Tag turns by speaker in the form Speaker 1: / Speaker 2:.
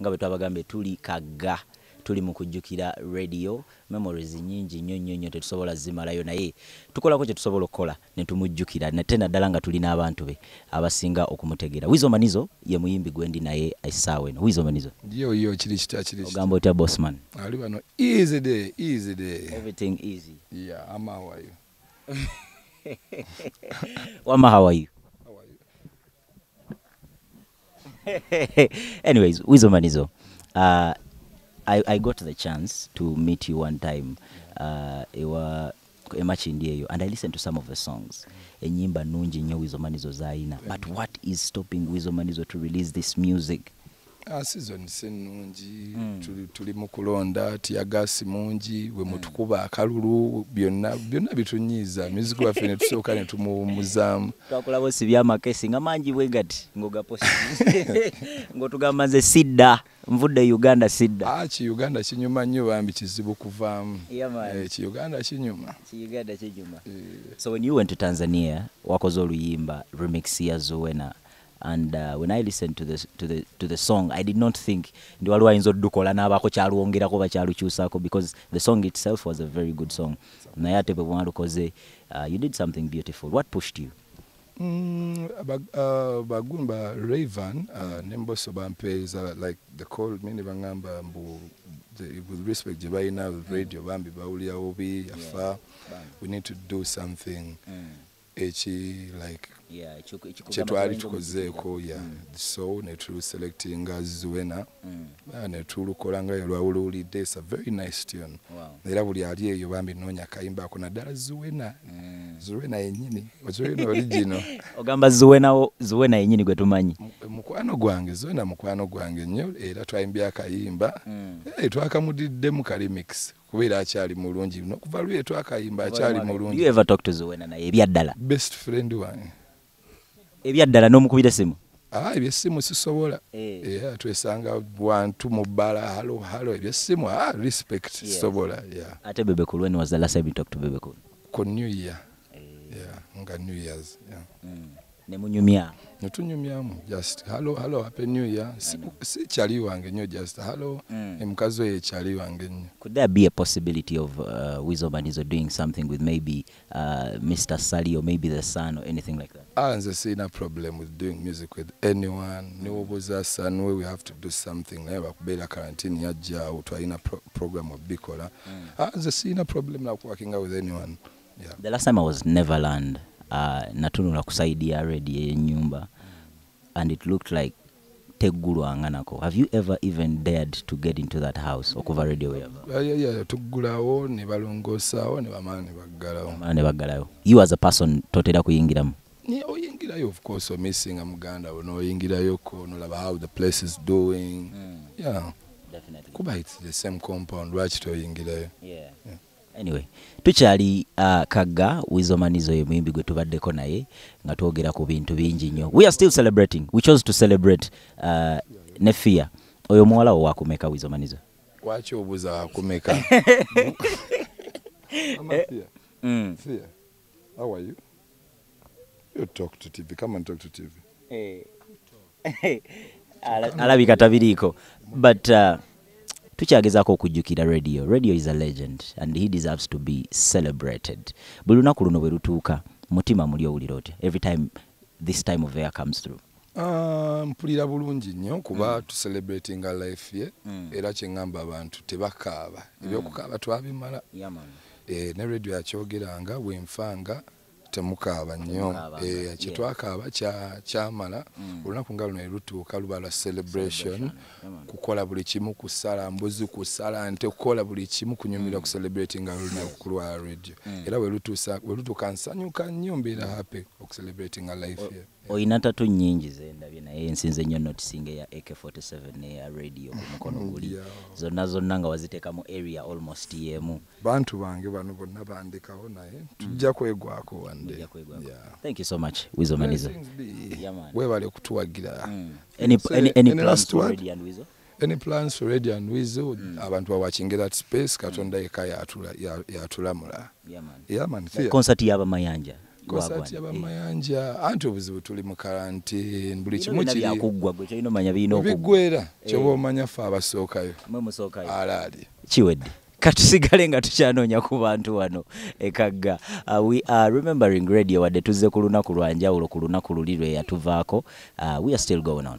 Speaker 1: nga bwe twabagambe tuli kaga tuli mu kujjukira radio memories nyingi nnyo nnyo nnyo tetusobola zimalayo naye tukolako kye tusobola okukola ne tumujjukira tena naddala nga tulina abantu be abasinga okumutegera wizo manizo ye muyimbi gwendi naye essaawa eno wizo manizo yoyo kiri kita ah, kiri ogamba otya bossman ali bano easy day easy day everything
Speaker 2: easy yeah ama how are you
Speaker 1: wama how Anyways, Wizo Manizo, uh, I, I got the chance to meet you one time. Uh, iwa emachindi eyo and i listened to some of the songs enyimba nungi nnyo wizomanizo zaina but what is stopping wizomanizo to release this music
Speaker 2: season si nnungi tuli mu kulonda tiyagasi mungi we hmm. mutukuba akalulu byonna byonna bitunyiiza music waffe ne tusooka ne tumuwumuzaamu twakulabo
Speaker 1: sibye amakesi nga mangi bwe gati posi ngo tugamaze sida mvude uganda sidda ah, ki uganda kinyuma nnyo bambi kizibu e, eh, chi uganda kinyuma kiuganda kinyuma eh. so when you went to tanzania wakoze oluyimba remix ya zoena and uh, when i listened to the, to the, to the song i did not think ndi waliwo ayinza oddukola n'abaako kyalwongerako bakyalukyusako because the song itself was a very good song naye ate bwe bwalukoze uh, you did something beautiful what pushed you
Speaker 2: mm, uh, bagumba raven uh, nemboso bampeeza like the call mini bangamba mbu with respect gye balina mm. radio bambi bawulira afa we need to do something mm. echi like kyetwali tukozeeko ya so netuluselectinga zuena mm. ah, netulukola ngayo lwawuluwulidde sa very nice tune era buli ali eyo bambi nonya kayimbako naddala zuena mm. zuena yenyini zuena origina ogamba
Speaker 1: zuwenawo zuwena yenyini gwe tumanyi mukwano gwange zuena
Speaker 2: mukwano gwange nnyo era twayimbya akayimba mm. eh, twakamudiddemu kalimix kubeera akyali mulungi nokuva lwe twakayimba akyali mulungibest
Speaker 1: friend wange ebyaddala nomukubira simu
Speaker 2: ah, ebyesimu sisobola eh. Eh, ah, twesanga bwantu mubala halo halo ebyesimu ah, respect sisobola ate
Speaker 1: bebekulwenwazalasa
Speaker 2: ku new year eh. nga new years mm.
Speaker 1: ne munyumya nemunyumya
Speaker 2: mu just hello hello happy new year si, si chali wange nyo just hello mm. mkazo ye chali wange nyo
Speaker 1: could there be a possibility of uh, wizoban is doing something with maybe uh, mr sally or maybe the son or anything like that ah nze
Speaker 2: sina problem with doing music with anyone mm. niwobuuza son we we have to do something na naye bakubeera karantini yajja awo twalina pro program obikola mm. ah nze sina problem na
Speaker 1: working out with anyone yeah. the last time i was neverland uh, na tunu nakusaidia already yenye nyumba and it looked like tegulu anganako have you ever even dared to get into that house okuva radio
Speaker 2: weva tuggulawo ne balongosaawo ne bamala ne baggalawo ne baggalayo
Speaker 1: you as a person totera kuyingiramu
Speaker 2: oyingirayo of course omisinga muganda wo noyingirayoko nolaba how the place is doing mm. yeah Definitely. kuba it's the same compound lwaki toyingirayo yeah. yeah anyway
Speaker 1: tukyali uh, kagga wizomanizo ye muyimbi gwe tubaddeko naye nga twogera ku bintu bingi nnyo we are still celebrating we chose to celebrate uh, ne fear oyo muwala wo wakumeka wizomanizo
Speaker 2: lwaki obuuza wakumeka Mm.
Speaker 1: Fear. How are you?
Speaker 2: You talk to TV.
Speaker 1: Come and talk to TV. Hey. Eh. alabika tabiriiko but uh, tukyagezaako okujjukira radio radio is a legend and he deserves to be celebrated buli lunaku luno bwe lutuuka mutima muli owulira otya every time this time of air comes through
Speaker 2: ah, mpulira bulungi nnyo kuba mm. tucelebratinga life ye mm. era kyeŋŋamba abantu tebakaaba ebyokukaaba mm. twabimala eh, ne radio yakyogeranga bwenfanga temukaaba nnyo eh, kyetwakaaba kyamala mm. olunaku nga luno erutuuka luba lwa celebration kukola buli kimu kusala mbuzi kusala nte kukola buli kimu kunyumira mm. ku celebrati nga lulinakukulwa radio mm. era welutuuka nsanyuka nnyo mbeera hape okucelebrati nga life
Speaker 1: ye oyina tatu nyingi zendabye naye ensinza ennyo notisinga eya ak47 neya radio kumukono guli zonna zonna nga waziteekamu area almost yemu bantu bange bano bonna bandikawo naye tujja kwegwako wan mwande thank you so much wizo maniza
Speaker 2: webale kutuwagira any plans for radio and wizo mm. abantu bawachinge that space mm. katonda eka
Speaker 1: yatulamula concert yaba mayanja
Speaker 2: yaba eh. mayanja anti obuzibu tuli mu karantine buli kimukiigwera eh. kyoba omanya fe abasookayo alaali
Speaker 1: kiwedde katusigale nga tukyanoonya ku bantu wano ekagga uh, we are remembering radio wadde tuzze ku lunaku lwanjawulo ku lunaku luli lwe yatuvaako uh, we are still going on